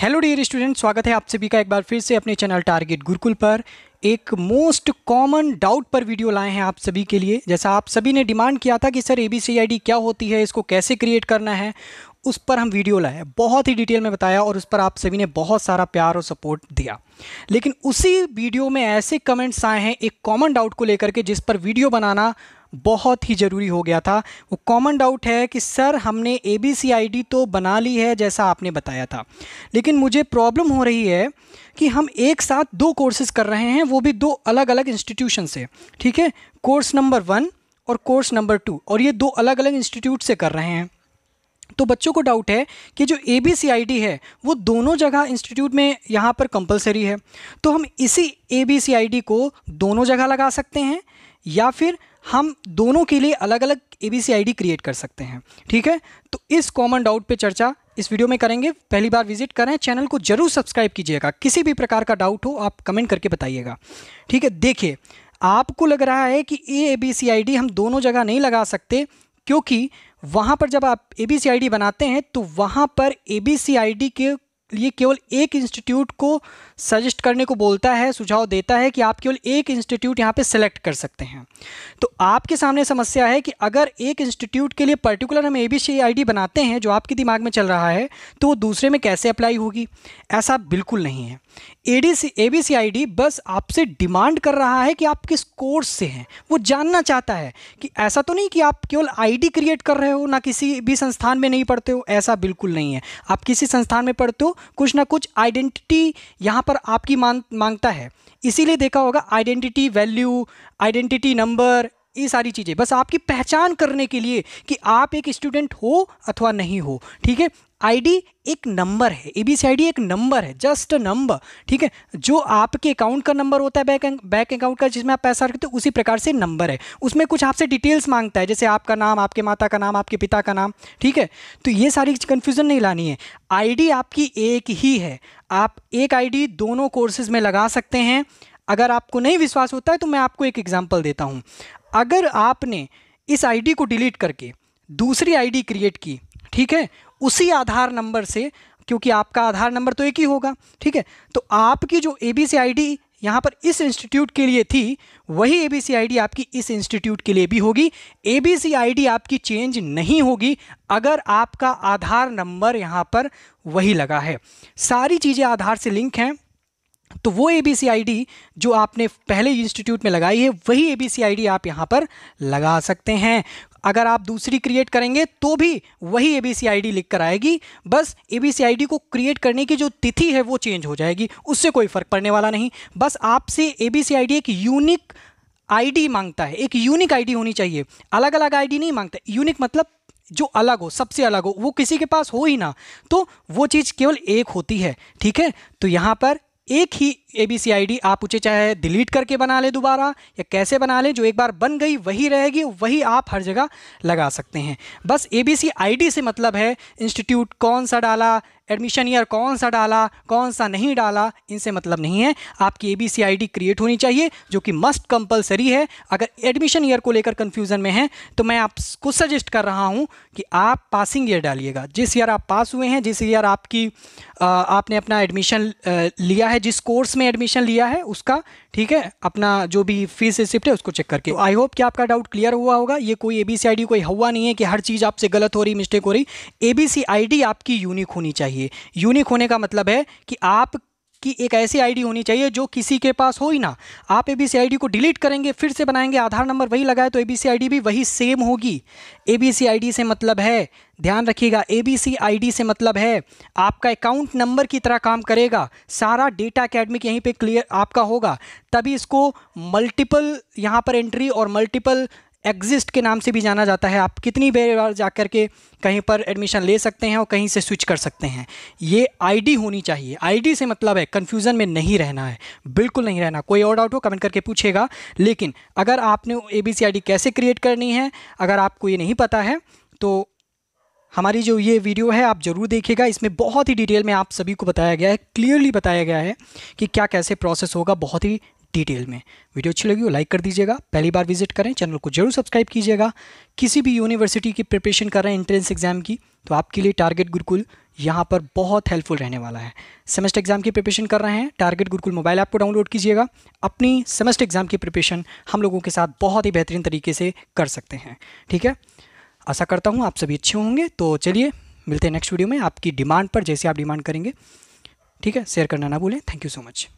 hello dear student स्वागत है आप सभी का एक बार फिर से अपने चैनल टारगेट गुरुकुल पर एक मोस्ट कॉमन डाउट पर वीडियो लाए हैं आप सभी के लिए जैसा आप सभी ने डिमांड किया था कि sir A B C I D क्या होती है इसको कैसे क्रिएट करना है उस पर हम वीडियो लाए बहुत ही डिटेल में बताया और उस पर आप सभी ने बहुत सारा प्यार और सपोर्ट दिया लेकिन उसी वीडियो में ऐसे कमेंट्स आए हैं एक कॉमन डाउट को लेकर के जिस पर वीडियो बनाना बहुत ही ज़रूरी हो गया था वो कॉमन डाउट है कि सर हमने ए बी सी आई डी तो बना ली है जैसा आपने बताया था लेकिन मुझे प्रॉब्लम हो रही है कि हम एक साथ दो कोर्सेज़ कर रहे हैं वो भी दो अलग अलग इंस्टीट्यूशन से ठीक है कोर्स नंबर वन और कोर्स नंबर टू और ये दो अलग अलग इंस्टीट्यूट से कर रहे हैं तो बच्चों को डाउट है कि जो ए बी सी आई डी है वो दोनों जगह इंस्टीट्यूट में यहाँ पर कंपलसरी है तो हम इसी ए बी सी आई डी को दोनों जगह लगा सकते हैं या फिर हम दोनों के लिए अलग अलग A B C I D create कर सकते हैं ठीक है तो इस कॉमन डाउट पे चर्चा इस वीडियो में करेंगे पहली बार विजिट करें चैनल को जरूर सब्सक्राइब कीजिएगा किसी भी प्रकार का डाउट हो आप कमेंट करके बताइएगा ठीक है देखिए आपको लग रहा है कि ए ए बी सी आई डी हम दोनों जगह नहीं लगा सकते क्योंकि वहां पर जब आप ए बी सी आई डी बनाते हैं तो वहां पर ए बी सी आई डी के लिए केवल एक इंस्टीट्यूट को सजेस्ट करने को बोलता है सुझाव देता है कि आप केवल एक इंस्टीट्यूट यहाँ पे सेलेक्ट कर सकते हैं तो आपके सामने समस्या है कि अगर एक इंस्टीट्यूट के लिए पर्टिकुलर हम ए बी सी आई डी बनाते हैं जो आपके दिमाग में चल रहा है तो वो दूसरे में कैसे अप्लाई होगी ऐसा बिल्कुल नहीं है A D C A B C I D बस आपसे डिमांड कर रहा है कि आप किस कोर्स से हैं वो जानना चाहता है कि ऐसा तो नहीं कि आप केवल आई डी क्रिएट कर रहे हो ना किसी भी संस्थान में नहीं पढ़ते हो ऐसा बिल्कुल नहीं है आप किसी संस्थान में पढ़ते हो कुछ ना कुछ आइडेंटिटी यहाँ पर आपकी मांग मांगता है इसीलिए देखा होगा आइडेंटिटी वैल्यू आइडेंटिटी नंबर ये सारी चीज़ें बस आपकी पहचान करने के लिए कि आप एक स्टूडेंट हो अथवा नहीं हो ठीक है आईडी एक नंबर है A B C I D एक नंबर है जस्ट नंबर ठीक है जो आपके अकाउंट का नंबर होता है बैंक बैंक अकाउंट का जिसमें आप पैसा रखते हो उसी प्रकार से नंबर है उसमें कुछ आपसे डिटेल्स मांगता है जैसे आपका नाम आपके माता का नाम आपके पिता का नाम ठीक है तो ये सारी कन्फ्यूज़न नहीं लानी है आई आपकी एक ही है आप एक आई दोनों कोर्सेज में लगा सकते हैं अगर आपको नहीं विश्वास होता है तो मैं आपको एक एग्जाम्पल देता हूँ अगर आपने इस आईडी को डिलीट करके दूसरी आईडी क्रिएट की ठीक है उसी आधार नंबर से क्योंकि आपका आधार नंबर तो एक ही होगा ठीक है तो आपकी जो ए बी सी आई डी यहाँ पर इस इंस्टीट्यूट के लिए थी वही ए बी सी आई डी आपकी इस इंस्टीट्यूट के लिए भी होगी A B C I D आपकी चेंज नहीं होगी अगर आपका आधार नंबर यहाँ पर वही लगा है सारी चीज़ें आधार से लिंक हैं तो वो ए बी सी आई डी जो आपने पहले इंस्टीट्यूट में लगाई है वही ए बी सी आई डी आप यहाँ पर लगा सकते हैं अगर आप दूसरी क्रिएट करेंगे तो भी वही ए बी सी आई डी लिख कर आएगी बस A B C I D को क्रिएट करने की जो तिथि है वो चेंज हो जाएगी उससे कोई फ़र्क पड़ने वाला नहीं बस आपसे A B C I D एक यूनिक आईडी मांगता है एक यूनिक आईडी होनी चाहिए अलग अलग आईडी नहीं मांगता यूनिक मतलब जो अलग हो सबसे अलग हो वो किसी के पास हो ही ना तो वो चीज़ केवल एक होती है ठीक है तो यहाँ पर एक ही ए बी सी आई डी आप उसे चाहे डिलीट करके बना लें दोबारा या कैसे बना लें जो एक बार बन गई वही रहेगी वही आप हर जगह लगा सकते हैं बस A B C I D से मतलब है इंस्टीट्यूट कौन सा डाला एडमिशन ईयर कौन सा डाला कौन सा नहीं डाला इनसे मतलब नहीं है आपकी A B C I D create होनी चाहिए जो कि मस्ट कंपलसरी है अगर एडमिशन ईयर को लेकर कन्फ्यूज़न में है तो मैं आपको सजेस्ट कर रहा हूँ कि आप पासिंग ईयर डालिएगा जिस ईयर आप पास हुए हैं जिस ईयर आपकी आपने अपना एडमिशन लिया है है जिस कोर्स में एडमिशन लिया है उसका ठीक है अपना जो भी फीस रिसिप्ट है उसको चेक करके आई होप कि आपका डाउट क्लियर हुआ होगा ये कोई ए बी सी आई डी कोई हवा नहीं है कि हर चीज़ आपसे गलत हो रही मिस्टेक हो रही A B C I D आपकी यूनिक होनी चाहिए यूनिक होने का मतलब है कि आप कि एक ऐसी आईडी होनी चाहिए जो किसी के पास हो ही ना आप एबीसी आईडी को डिलीट करेंगे फिर से बनाएंगे आधार नंबर वही लगाए तो एबीसी आईडी भी वही सेम होगी एबीसी आईडी से मतलब है ध्यान रखिएगा एबीसी आईडी से मतलब है आपका अकाउंट नंबर की तरह काम करेगा सारा डेटा अकेडमिक यहीं पे क्लियर आपका होगा तभी इसको मल्टीपल यहाँ पर एंट्री और मल्टीपल एग्जिस्ट के नाम से भी जाना जाता है आप कितनी बार जा कर के कहीं पर एडमिशन ले सकते हैं और कहीं से स्विच कर सकते हैं ये आईडी होनी चाहिए आईडी से मतलब है कन्फ्यूज़न में नहीं रहना है बिल्कुल नहीं रहना कोई और डाउट हो कमेंट करके पूछेगा लेकिन अगर आपने A B C I D कैसे क्रिएट करनी है अगर आपको ये नहीं पता है तो हमारी जो ये वीडियो है आप ज़रूर देखिएगा इसमें बहुत ही डिटेल में आप सभी को बताया गया है क्लियरली बताया गया है कि क्या कैसे प्रोसेस होगा बहुत ही डिटेल में वीडियो अच्छी लगी हो लाइक कर दीजिएगा पहली बार विजिट करें चैनल को जरूर सब्सक्राइब कीजिएगा किसी भी यूनिवर्सिटी की प्रिपरेशन कर रहे हैं एंट्रेंस एग्जाम की तो आपके लिए टारगेट गुरुकुल यहाँ पर बहुत हेल्पफुल रहने वाला है सेमेस्टर एग्जाम की प्रिपरेशन कर रहे हैं टारगेट गुरुकुल मोबाइल ऐप को डाउनलोड कीजिएगा अपनी सेमेस्टर एग्जाम की प्रिपरेशन हम लोगों के साथ बहुत ही बेहतरीन तरीके से कर सकते हैं ठीक है आशा करता हूँ आप सभी अच्छे होंगे तो चलिए मिलते हैं नेक्स्ट वीडियो में आपकी डिमांड पर जैसे आप डिमांड करेंगे ठीक है शेयर करना ना भूलें थैंक यू सो मच